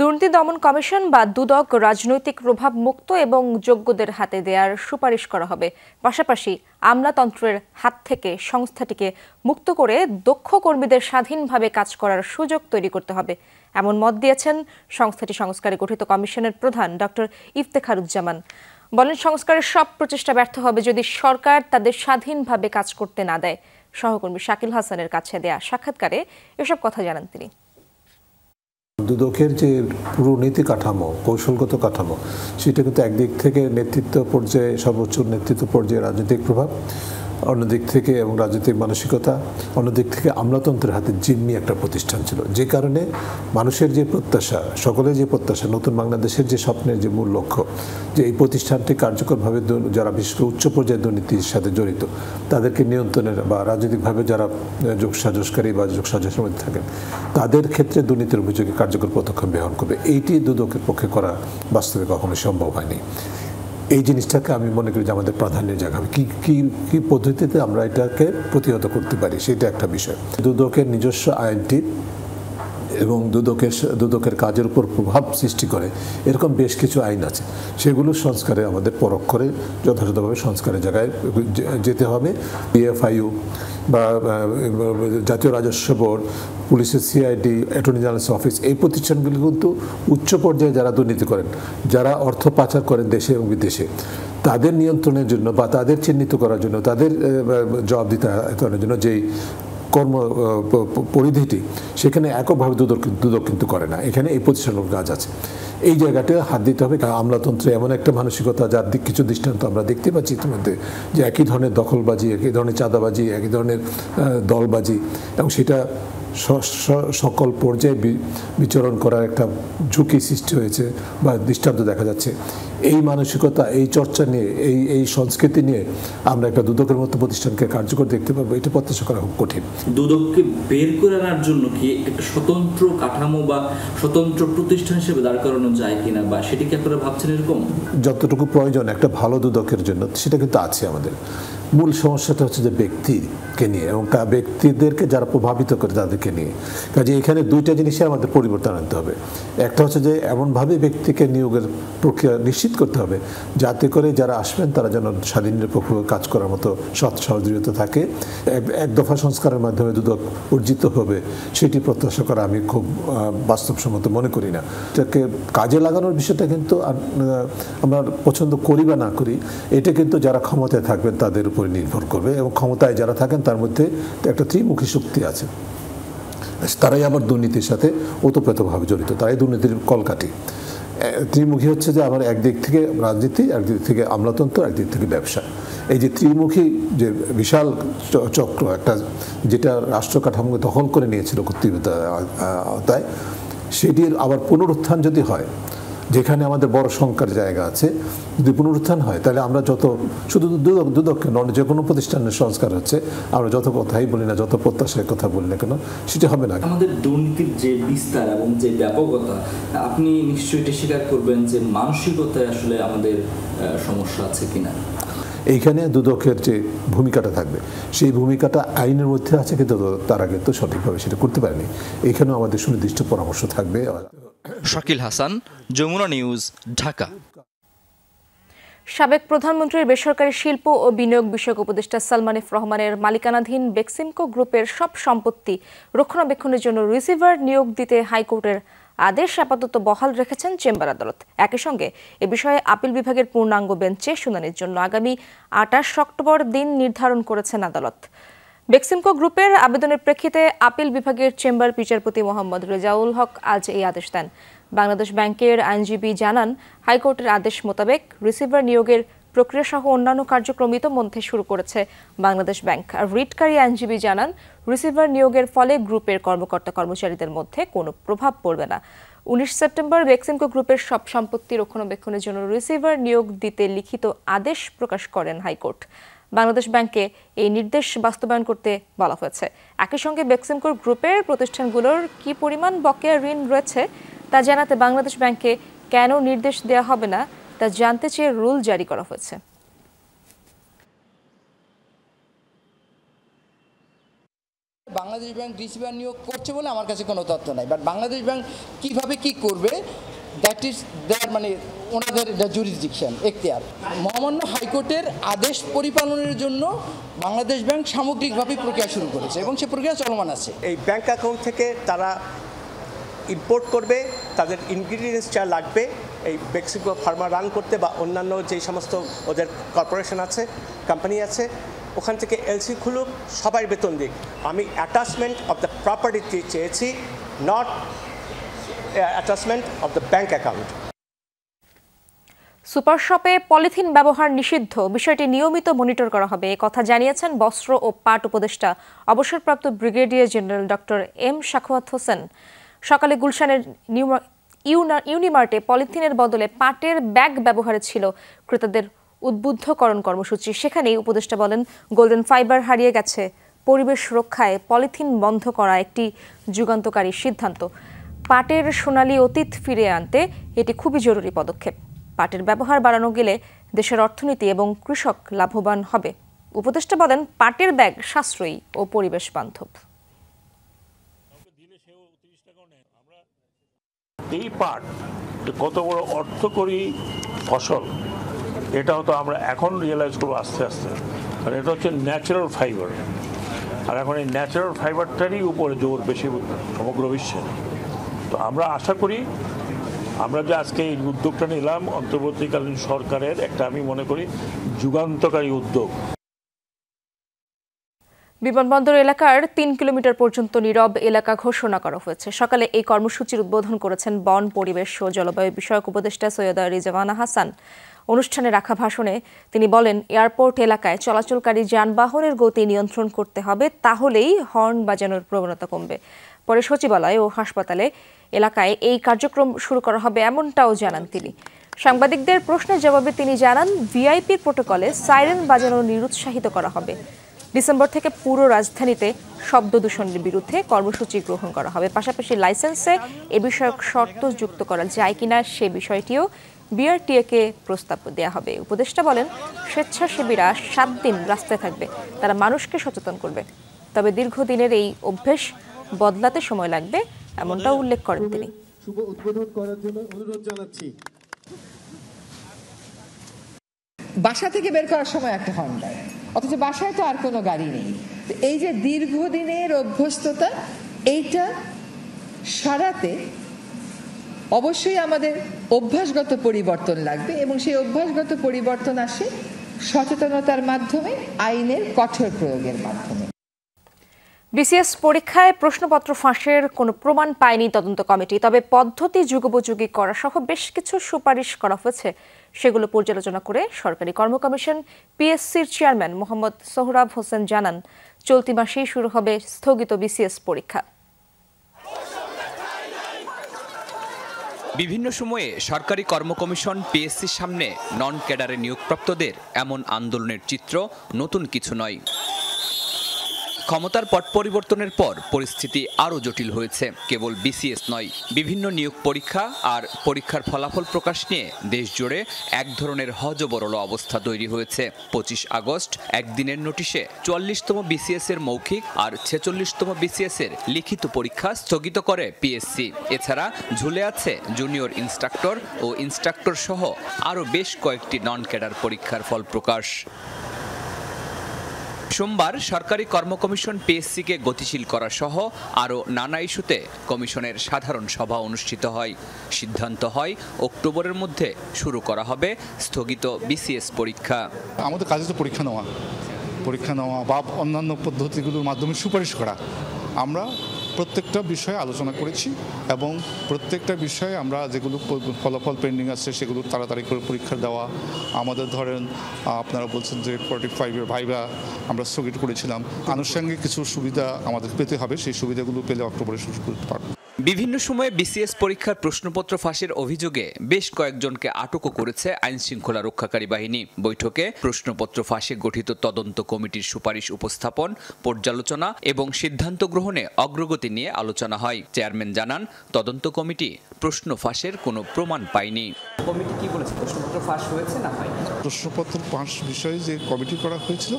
দুর্নীতি দমন কমিশন বা দুদক রাজনৈতিক প্রভাব মুক্ত এবং যোগ্যদের হাতে দেওয়ার সুপারিশ করা হবে পাশাপাশি আমলাতন্ত্রের হাত থেকে সংস্থাটিকে মুক্ত করে দক্ষ কর্মীদের স্বাধীনভাবে কাজ করার সুযোগ তৈরি করতে হবে এমন মত দিয়েছেন সংস্থাটি সংস্কারে গঠিত কমিশনের প্রধান ডক্টর ইফতেখারুজ্জামান বলেন সংস্কারের সব প্রচেষ্টা ব্যর্থ হবে যদি সরকার তাদের স্বাধীনভাবে কাজ করতে না দেয় সহকর্মী শাকিল হাসানের কাছে দেয়া সাক্ষাৎকারে এসব কথা জানান তিনি দুদকের যে পুরো নীতি কাঠামো কৌশলগত কাঠামো সেটা কিন্তু একদিক থেকে নেতৃত্ব পর্যায়ে সর্বোচ্চ নেতৃত্ব পর্যায়ে রাজনৈতিক প্রভাব অন্যদিক থেকে এবং রাজনৈতিক মানসিকতা অন্যদিক থেকে আমলাতন্ত্রের হাতে জিম্মি একটা প্রতিষ্ঠান ছিল যে কারণে মানুষের যে প্রত্যাশা সকলের যে প্রত্যাশা নতুন বাংলাদেশের যে স্বপ্নের যে মূল লক্ষ্য যে এই প্রতিষ্ঠানটি কার্যকরভাবে যারা বিশেষ করে উচ্চ পর্যায়ে দুর্নীতির সাথে জড়িত তাদেরকে নিয়ন্ত্রণের বা রাজনৈতিকভাবে যারা যোগসাজসকারী বা যোগসাজসের মধ্যে থাকেন তাদের ক্ষেত্রে দুর্নীতির অভিযোগে কার্যকর পদক্ষেপ গ্রহণ করবে এইটি দুদকের পক্ষে করা বাস্তবে কখনো সম্ভব হয়নি এই জিনিসটাকে আমি মনে করি যে আমাদের প্রাধান্যের জায়গা হবে কী কী কী পদ্ধতিতে আমরা এটাকে প্রতিহত করতে পারি সেটা একটা বিষয় দুদকের নিজস্ব আইনটি এবং দুদকের দুদকের কাজের উপর প্রভাব সৃষ্টি করে এরকম বেশ কিছু আইন আছে সেগুলো সংস্কারে আমাদের পরখ করে যথাযথভাবে সংস্কারের জায়গায় যেতে হবে বিএফআইউ বা জাতীয় রাজস্ব বোর্ড পুলিশের সিআইডি অ্যাটর্নি জেনারেলস অফিস এই প্রতিষ্ঠানগুলি কিন্তু উচ্চ পর্যায়ে যারা দুর্নীতি করেন যারা অর্থ পাচার করেন দেশে এবং বিদেশে তাদের নিয়ন্ত্রণের জন্য বা তাদের চিহ্নিত করার জন্য তাদের জবাব দিতে জন্য যেই কর্ম পরিধিটি সেখানে এককভাবে দুদক দুদক কিন্তু করে না এখানে এই প্রতিষ্ঠানগুলোর কাজ আছে এই জায়গাটা হাত দিতে হবে আমলাতন্ত্রে এমন একটা মানসিকতা যার দিক কিছু দৃষ্টান্ত আমরা দেখতে পাচ্ছি ইতিমধ্যে যে একই ধরনের দখলবাজি একই ধরনের চাঁদাবাজি একই ধরনের দলবাজি এবং সেটা সকল পর্যায়ে বিচরণ করার একটা ঝুঁকি সৃষ্টি হয়েছে বা দৃষ্টান্ত দেখা যাচ্ছে এই মানসিকতা এই চর্চা নিয়ে এই এই সংস্কৃতি নিয়ে আমরা একটা দুদকের মতো প্রতিষ্ঠানকে কার্যকর দেখতে পাবো এটা প্রত্যাশা করা খুব কঠিন দুদককে বের করে আনার জন্য কি একটা স্বতন্ত্র কাঠামো বা স্বতন্ত্র প্রতিষ্ঠান হিসেবে দাঁড় করানো যায় কিনা বা সেটি কি আপনারা ভাবছেন এরকম যতটুকু প্রয়োজন একটা ভালো দুদকের জন্য সেটা কিন্তু আছে আমাদের মূল সমস্যাটা হচ্ছে যে ব্যক্তিকে নিয়ে এবং ব্যক্তিদেরকে যারা প্রভাবিত করে তাদেরকে নিয়ে কাজে এখানে দুইটা জিনিসে আমাদের পরিবর্তন আনতে হবে একটা হচ্ছে যে এমনভাবে ব্যক্তিকে নিয়োগের প্রক্রিয়া নিশ্চিত করতে হবে যাতে করে যারা আসবেন তারা যেন স্বাধীন নিরপেক্ষ কাজ করার মতো সৎ সহযোগিতা থাকে এক দফা সংস্কারের মাধ্যমে দুদক অর্জিত হবে সেটি প্রত্যাশা করা আমি খুব বাস্তবসম্মত মনে করি না এটাকে কাজে লাগানোর বিষয়টা কিন্তু আমরা পছন্দ করি বা না করি এটা কিন্তু যারা ক্ষমতায় থাকবেন তাদের উপর উপরে নির্ভর করবে এবং ক্ষমতায় যারা থাকেন তার মধ্যে একটা ত্রিমুখী শক্তি আছে তারাই আবার দুর্নীতির সাথে ওতপ্রোতভাবে জড়িত তারাই দুর্নীতির কলকাটি ত্রিমুখী হচ্ছে যে আমার একদিক থেকে রাজনীতি একদিক থেকে আমলাতন্ত্র একদিক থেকে ব্যবসা এই যে ত্রিমুখী যে বিশাল চক্র একটা যেটা রাষ্ট্র কাঠামোকে দখল করে নিয়েছিল কর্তৃত্বতায় সেটির আবার পুনরুত্থান যদি হয় যেখানে আমাদের বড় শঙ্কার জায়গা আছে যদি পুনরুত্থান হয় তাহলে আমরা যত শুধু দুদক দুদককে নন যে কোনো প্রতিষ্ঠানের সংস্কার হচ্ছে আমরা যত কথাই বলি না যত প্রত্যাশার কথা বলি না কেন সেটা হবে না আমাদের দুর্নীতির যে বিস্তার এবং যে ব্যাপকতা আপনি নিশ্চয়ই এটা স্বীকার করবেন যে মানসিকতায় আসলে আমাদের সমস্যা আছে কিনা এইখানে দুদকের যে ভূমিকাটা থাকবে সেই ভূমিকাটা আইনের মধ্যে আছে কিন্তু তারা কিন্তু সঠিকভাবে সেটা করতে পারেনি এখানেও আমাদের সুনির্দিষ্ট পরামর্শ থাকবে শাকিল হাসান যমুনা নিউজ ঢাকা সাবেক প্রধানমন্ত্রীর বেসরকারি শিল্প ও বিনিয়োগ বিষয়ক উপদেষ্টা সালমান এফ রহমানের মালিকানাধীন বেক্সিমকো গ্রুপের সব সম্পত্তি রক্ষণাবেক্ষণের জন্য রিসিভার নিয়োগ দিতে হাইকোর্টের আদেশ আপাতত বহাল রেখেছেন চেম্বার আদালত একই সঙ্গে এ বিষয়ে আপিল বিভাগের পূর্ণাঙ্গ বেঞ্চে শুনানির জন্য আগামী আটাশ অক্টোবর দিন নির্ধারণ করেছেন আদালত বেক্সিমকো গ্রুপের আবেদনের প্রেক্ষিতে আপিল বিভাগের চেম্বার বিচারপতি মোহাম্মদ রেজাউল হক আজ এই আদেশ দেন বাংলাদেশ ব্যাংকের আইনজীবী জানান হাইকোর্টের আদেশ মোতাবেক রিসিভার নিয়োগের প্রক্রিয়া সহ অন্যান্য কার্যক্রম ইতোমধ্যে শুরু করেছে বাংলাদেশ ব্যাংক আর রিটকারী আইনজীবী জানান রিসিভার নিয়োগের ফলে গ্রুপের কর্মকর্তা কর্মচারীদের মধ্যে কোনো প্রভাব পড়বে না উনিশ সেপ্টেম্বর বেক্সিমকো গ্রুপের সব সম্পত্তি রক্ষণাবেক্ষণের জন্য রিসিভার নিয়োগ দিতে লিখিত আদেশ প্রকাশ করেন হাইকোর্ট বাংলাদেশ ব্যাংককে এই নির্দেশ বাস্তবায়ন করতে বলা হয়েছে একই সঙ্গে বেক্সিমকোর গ্রুপের প্রতিষ্ঠানগুলোর কি পরিমাণ বকেয়া ঋণ রয়েছে তা জানাতে বাংলাদেশ ব্যাংকে কেন নির্দেশ দেওয়া হবে না তা জানতে চেয়ে রুল জারি করা হয়েছে বাংলাদেশ ব্যাংক রিসিভার নিয়োগ করছে বলে আমার কাছে কোনো তথ্য নাই বাট বাংলাদেশ ব্যাংক কিভাবে কি করবে দ্যাট ইজ দেয়ার মানে ওনাদের দ্য জুরিসডিকশন এখতিয়ার মহামান্য হাইকোর্টের আদেশ পরিপালনের জন্য বাংলাদেশ ব্যাংক সামগ্রিকভাবে প্রক্রিয়া শুরু করেছে এবং সে প্রক্রিয়া চলমান আছে এই ব্যাংক অ্যাকাউন্ট থেকে তারা ইম্পোর্ট করবে তাদের ইনগ্রিডিয়েন্টস যা লাগবে এই বেক্সিকো ফার্মা রান করতে বা অন্যান্য যে সমস্ত ওদের কর্পোরেশন আছে কোম্পানি আছে ওখান থেকে এলসি খুলুক সবাই বেতন দিক আমি অ্যাটাচমেন্ট অফ দ্য প্রপার্টিতে চেয়েছি not attachment of the bank account super শপে পলিথিন ব্যবহার নিষিদ্ধ বিষয়টি নিয়মিত মনিটর করা হবে কথা জানিয়েছেন বস্ত্র ও পাট উপদেষ্টা অবসরপ্রাপ্ত brigadier general doctor M Sakhawat Hossain সকালে গুলশানের নিউ ইউনিমার্টে পলিথিনের বদলে পাটের ব্যাগ ব্যবহারে ছিল ক্রেতাদের উদ্বুদ্ধকরণ কর্মসূচি সেখানেই উপদেষ্টা বলেন গোল্ডেন ফাইবার হারিয়ে গেছে পরিবেশ রক্ষায় পলিথিন বন্ধ করা একটি যুগান্তকারী সিদ্ধান্ত পাটের সোনালী অতীত ফিরে আনতে এটি খুবই জরুরি পদক্ষেপ পাটের ব্যবহার বাড়ানো গেলে দেশের অর্থনীতি এবং কৃষক লাভবান হবে উপদেষ্টা বলেন পাটের ব্যাগ সাশ্রয়ী ও পরিবেশ বান্ধব এই পাট কত বড় অর্থকরী ফসল এটাও তো আমরা এখন রিয়েলাইজ করবো আস্তে আস্তে কারণ এটা হচ্ছে ন্যাচারাল ফাইবার আর এখন এই ন্যাচারাল ফাইবারটারই উপরে জোর বেশি সমগ্র বিশ্বের তো আমরা আশা করি আমরা যে আজকে এই উদ্যোগটা নিলাম অন্তর্বর্তীকালীন সরকারের একটা আমি মনে করি যুগান্তকারী উদ্যোগ বিমানবন্দর এলাকার তিন কিলোমিটার পর্যন্ত নীরব এলাকা ঘোষণা করা হয়েছে সকালে এই কর্মসূচির উদ্বোধন করেছেন বন পরিবেশ ও জলবায়ু বিষয়ক উপদেষ্টা সৈয়দা রিজওয়ানা হাসান অনুষ্ঠানে রাখা ভাষণে তিনি বলেন এয়ারপোর্ট এলাকায় চলাচলকারী যানবাহনের গতি নিয়ন্ত্রণ করতে হবে তাহলেই হর্ন বাজানোর প্রবণতা কমবে পরে সচিবালয় ও হাসপাতালে এলাকায় এই কার্যক্রম শুরু করা হবে এমনটাও জানান তিনি সাংবাদিকদের প্রশ্নের জবাবে তিনি জানান ভিআইপির প্রোটোকলে সাইরেন বাজানো নিরুৎসাহিত করা হবে ডিসেম্বর থেকে পুরো রাজধানীতে শব্দ দূষণের বিরুদ্ধে কর্মসূচি গ্রহণ করা হবে পাশাপাশি লাইসেন্সে এ বিষয়ক শর্ত যুক্ত করা যায় কিনা সে বিষয়টিও বিআরটিএকে প্রস্তাব দেওয়া হবে উপদেষ্টা বলেন স্বেচ্ছাসেবীরা সাত দিন রাস্তায় থাকবে তারা মানুষকে সচেতন করবে তবে দীর্ঘদিনের এই অভ্যেস বদলাতে সময় লাগবে এমনটা উল্লেখ করেন তিনি শুভ উদ্বোধন করার জন্য অনুরোধ জানাচ্ছি বাসা থেকে বের করার সময় একটা হন্ডায় অথচ বাসায় তো আর কোনো গাড়ি নেই এই যে দীর্ঘদিনের অভ্যস্ততা এইটা সারাতে অবশ্যই আমাদের অভ্যাসগত পরিবর্তন লাগবে এবং সেই অভ্যাসগত পরিবর্তন আসে সচেতনতার মাধ্যমে আইনের কঠোর প্রয়োগের মাধ্যমে বিসিএস পরীক্ষায় প্রশ্নপত্র ফাঁসের কোনো প্রমাণ পায়নি তদন্ত কমিটি তবে পদ্ধতি যুগোপযোগী করা সহ বেশ কিছু সুপারিশ করা হয়েছে সেগুলো পর্যালোচনা করে সরকারি কর্মকমিশন পিএসসির চেয়ারম্যান মোহাম্মদ সোহরাব হোসেন জানান চলতি মাসেই শুরু হবে স্থগিত বিসিএস পরীক্ষা বিভিন্ন সময়ে সরকারি কর্মকমিশন পিএসসির সামনে নন ক্যাডারে নিয়োগপ্রাপ্তদের এমন আন্দোলনের চিত্র নতুন কিছু নয় ক্ষমতার পট পরিবর্তনের পর পরিস্থিতি আরও জটিল হয়েছে কেবল বিসিএস নয় বিভিন্ন নিয়োগ পরীক্ষা আর পরীক্ষার ফলাফল প্রকাশ নিয়ে দেশ জুড়ে এক ধরনের হজবরল অবস্থা তৈরি হয়েছে পঁচিশ আগস্ট একদিনের নোটিশে চুয়াল্লিশতম বিসিএস এর মৌখিক আর ছেচল্লিশতম বিসিএস এর লিখিত পরীক্ষা স্থগিত করে পিএসসি এছাড়া ঝুলে আছে জুনিয়র ইন্সট্রাক্টর ও ইন্সট্রাক্টর সহ আরও বেশ কয়েকটি নন ক্যাডার পরীক্ষার ফল প্রকাশ সোমবার সরকারি কর্মকমিশন পিএসসিকে গতিশীল করা সহ আরও নানা ইস্যুতে কমিশনের সাধারণ সভা অনুষ্ঠিত হয় সিদ্ধান্ত হয় অক্টোবরের মধ্যে শুরু করা হবে স্থগিত বিসিএস পরীক্ষা আমাদের কাজে তো পরীক্ষা নেওয়া পরীক্ষা নেওয়া বা অন্যান্য পদ্ধতিগুলোর মাধ্যমে সুপারিশ করা আমরা প্রত্যেকটা বিষয়ে আলোচনা করেছি এবং প্রত্যেকটা বিষয়ে আমরা যেগুলো ফলাফল পেন্ডিং আছে সেগুলো তাড়াতাড়ি করে পরীক্ষা দেওয়া আমাদের ধরেন আপনারা বলছেন যে ফর্টি ফাইভের ভাইবা আমরা স্থগিত করেছিলাম আনুষঙ্গিক কিছু সুবিধা আমাদের পেতে হবে সেই সুবিধাগুলো পেলে অক্টোবরে শুরু করতে পারবো বিভিন্ন সময়ে বিসিএস পরীক্ষার প্রশ্নপত্র ফাঁসের অভিযোগে বেশ কয়েকজনকে আটকও করেছে আইন শৃঙ্খলা রক্ষাকারী বাহিনী বৈঠকে প্রশ্নপত্র ফাঁসে গঠিত তদন্ত কমিটির সুপারিশ উপস্থাপন পর্যালোচনা এবং সিদ্ধান্ত গ্রহণে অগ্রগতি নিয়ে আলোচনা হয় চেয়ারম্যান জানান তদন্ত কমিটি প্রশ্ন ফাঁসের কোনো প্রমাণ পায়নি কমিটি কি বলেছে প্রশ্নপত্র ফাঁস হয়েছে না হয় প্রশ্নপত্র ফাঁস বিষয়ে যে কমিটি করা হয়েছিল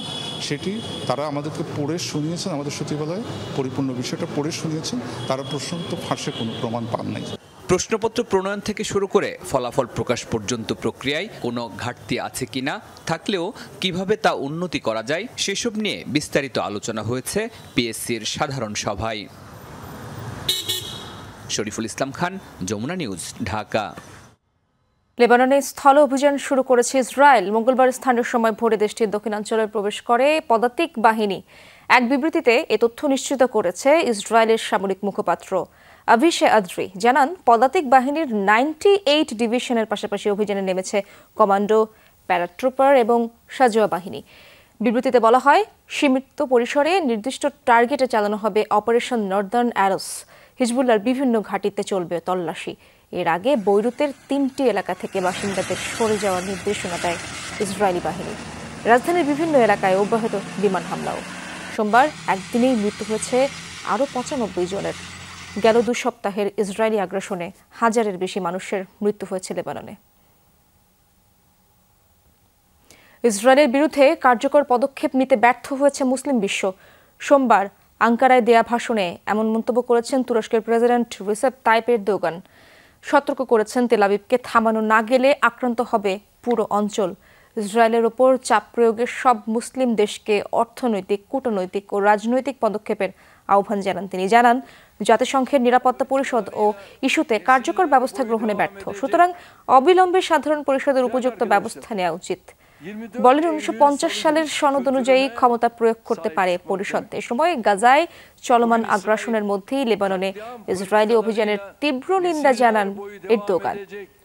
সেটি তারা আমাদেরকে পড়ে শুনিয়েছেন আমাদের সচিবালয়ে পরিপূর্ণ বিষয়টা পড়ে শুনিয়েছেন তারা প্রশ্নপত্র ইতিহাসে কোনো প্রমাণ পান নাই প্রশ্নপত্র প্রণয়ন থেকে শুরু করে ফলাফল প্রকাশ পর্যন্ত প্রক্রিয়ায় কোনো ঘাটতি আছে কি না থাকলেও কিভাবে তা উন্নতি করা যায় সেসব নিয়ে বিস্তারিত আলোচনা হয়েছে পিএসসির সাধারণ সভায় শরীফুল ইসলাম খান যমুনা নিউজ ঢাকা লেবাননে স্থল অভিযান শুরু করেছে ইসরায়েল মঙ্গলবার স্থানীয় সময় ভোরে দেশটির দক্ষিণাঞ্চলে প্রবেশ করে পদাতিক বাহিনী এক বিবৃতিতে এ তথ্য নিশ্চিত করেছে ইসরায়েলের সামরিক মুখপাত্র আভিষে আদ্রি জানান পদাতিক বাহিনীর নাইনটি এইট ডিভিশনের পাশাপাশি অভিযানে নেমেছে কমান্ডো প্যারাট্রুপার এবং সাজোয়া বাহিনী বিবৃতিতে বলা হয় সীমিত পরিসরে নির্দিষ্ট টার্গেটে চালানো হবে অপারেশন নর্দার্ন অ্যারোস হিজবুল্লার বিভিন্ন ঘাটিতে চলবে তল্লাশি এর আগে বৈরুতের তিনটি এলাকা থেকে বাসিন্দাদের সরে যাওয়ার নির্দেশনা দেয় ইসরায়েলি বাহিনী রাজধানীর বিভিন্ন এলাকায় অব্যাহত বিমান হামলাও সোমবার একদিনেই মৃত্যু হয়েছে আরও পঁচানব্বই জনের গেল দু সপ্তাহের ইসরায়েলি আগ্রাসনে হাজারের বেশি মানুষের মৃত্যু হয়েছে লেবাননে ইসরায়েলের বিরুদ্ধে কার্যকর পদক্ষেপ নিতে ব্যর্থ হয়েছে মুসলিম বিশ্ব সোমবার আঙ্কারায় দেয়া ভাষণে এমন মন্তব্য করেছেন তুরস্কের প্রেসিডেন্ট রিসেপ তাইপের দোগান সতর্ক করেছেন তেলাবিবকে থামানো না গেলে আক্রান্ত হবে পুরো অঞ্চল ইসরায়েলের ওপর চাপ প্রয়োগের সব মুসলিম দেশকে অর্থনৈতিক কূটনৈতিক ও রাজনৈতিক পদক্ষেপের আহ্বান জানান তিনি জানান জাতিসংঘের নিরাপত্তা পরিষদ ও ইস্যুতে কার্যকর ব্যবস্থা গ্রহণে ব্যর্থ সুতরাং অবিলম্বে সাধারণ পরিষদের উপযুক্ত ব্যবস্থা নেওয়া উচিত বলেন উনিশশো সালের সনদ অনুযায়ী ক্ষমতা প্রয়োগ করতে পারে পরিষদ এ সময় গাজায় চলমান আগ্রাসনের মধ্যেই লেবাননে ইসরায়েলি অভিযানের তীব্র নিন্দা জানান এরদোগান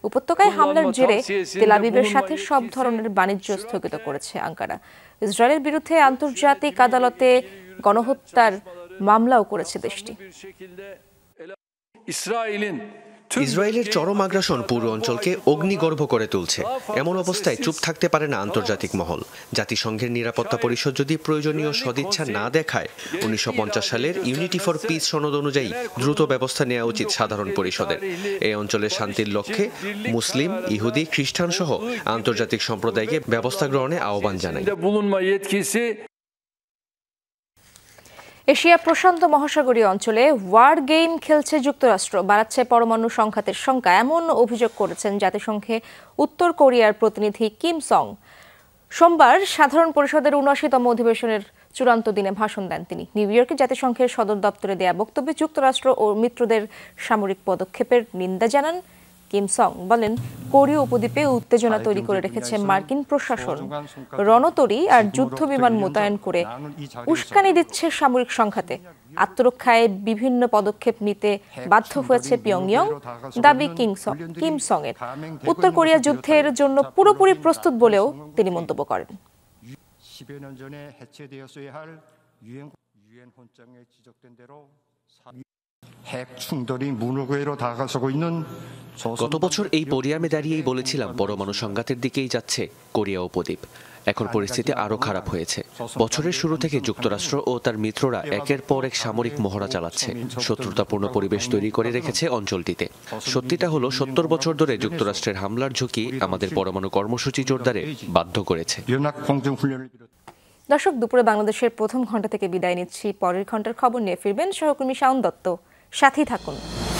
উপত্যকায় হামলার জেরে তেলাবিবের সাথে সব ধরনের বাণিজ্য স্থগিত করেছে আঙ্কারা ইসরায়েলের বিরুদ্ধে আন্তর্জাতিক আদালতে গণহত্যার মামলাও করেছে দেশটি ইসরায়েলের চরম আগ্রাসন পুরো অঞ্চলকে অগ্নিগর্ভ করে তুলছে এমন অবস্থায় চুপ থাকতে পারে না আন্তর্জাতিক মহল জাতিসংঘের নিরাপত্তা পরিষদ যদি প্রয়োজনীয় সদিচ্ছা না দেখায় উনিশশো সালের ইউনিটি ফর পিস সনদ অনুযায়ী দ্রুত ব্যবস্থা নেওয়া উচিত সাধারণ পরিষদের এই অঞ্চলের শান্তির লক্ষ্যে মুসলিম ইহুদি খ্রিস্টান সহ আন্তর্জাতিক সম্প্রদায়কে ব্যবস্থা গ্রহণে আহ্বান জানায় এশিয়া প্রশান্ত মহাসাগরীয় অঞ্চলে ওয়ার গেম খেলছে যুক্তরাষ্ট্র বাড়াচ্ছে পরমাণু সংঘাতের সংখ্যা এমন অভিযোগ করেছেন জাতিসংঘে উত্তর কোরিয়ার প্রতিনিধি কিম সং সোমবার সাধারণ পরিষদের উনআশিতম অধিবেশনের চূড়ান্ত দিনে ভাষণ দেন তিনি নিউ ইয়র্কে জাতিসংঘের সদর দপ্তরে দেয়া বক্তব্যে যুক্তরাষ্ট্র ও মিত্রদের সামরিক পদক্ষেপের নিন্দা জানান কিম সং বলেন কোরীয় উপদ্বীপে উত্তেজনা তৈরি করে রেখেছে মার্কিন প্রশাসন রণতরী আর যুদ্ধ বিমান মোতায়েন করে উস্কানি দিচ্ছে সামরিক সংঘাতে আত্মরক্ষায় বিভিন্ন পদক্ষেপ নিতে হ্যাঁ, বাধ্য হয়েছে পিয়ংইয়ং দাবি কিংসং কিমসং সং এর উত্তর কোরিয়া যুদ্ধের জন্য পুরোপুরি প্রস্তুত বলেও তিনি মন্তব্য করেন গত বছর এই পরিয়ামে দাঁড়িয়েই বলেছিলাম পরমাণু সংঘাতের দিকেই যাচ্ছে কোরিয়া উপদ্বীপ এখন পরিস্থিতি আরও খারাপ হয়েছে বছরের শুরু থেকে যুক্তরাষ্ট্র ও তার মিত্ররা একের পর এক সামরিক মহড়া চালাচ্ছে শত্রুতাপূর্ণ পরিবেশ তৈরি করে রেখেছে অঞ্চলটিতে সত্যিটা হলো সত্তর বছর ধরে যুক্তরাষ্ট্রের হামলার ঝুঁকি আমাদের পরমাণু কর্মসূচি জোরদারে বাধ্য করেছে দর্শক দুপুরে বাংলাদেশের প্রথম ঘন্টা থেকে বিদায় নিচ্ছি পরের ঘন্টার খবর নিয়ে ফিরবেন সহকর্মী শাওন দত্ত সাথেই থাকুন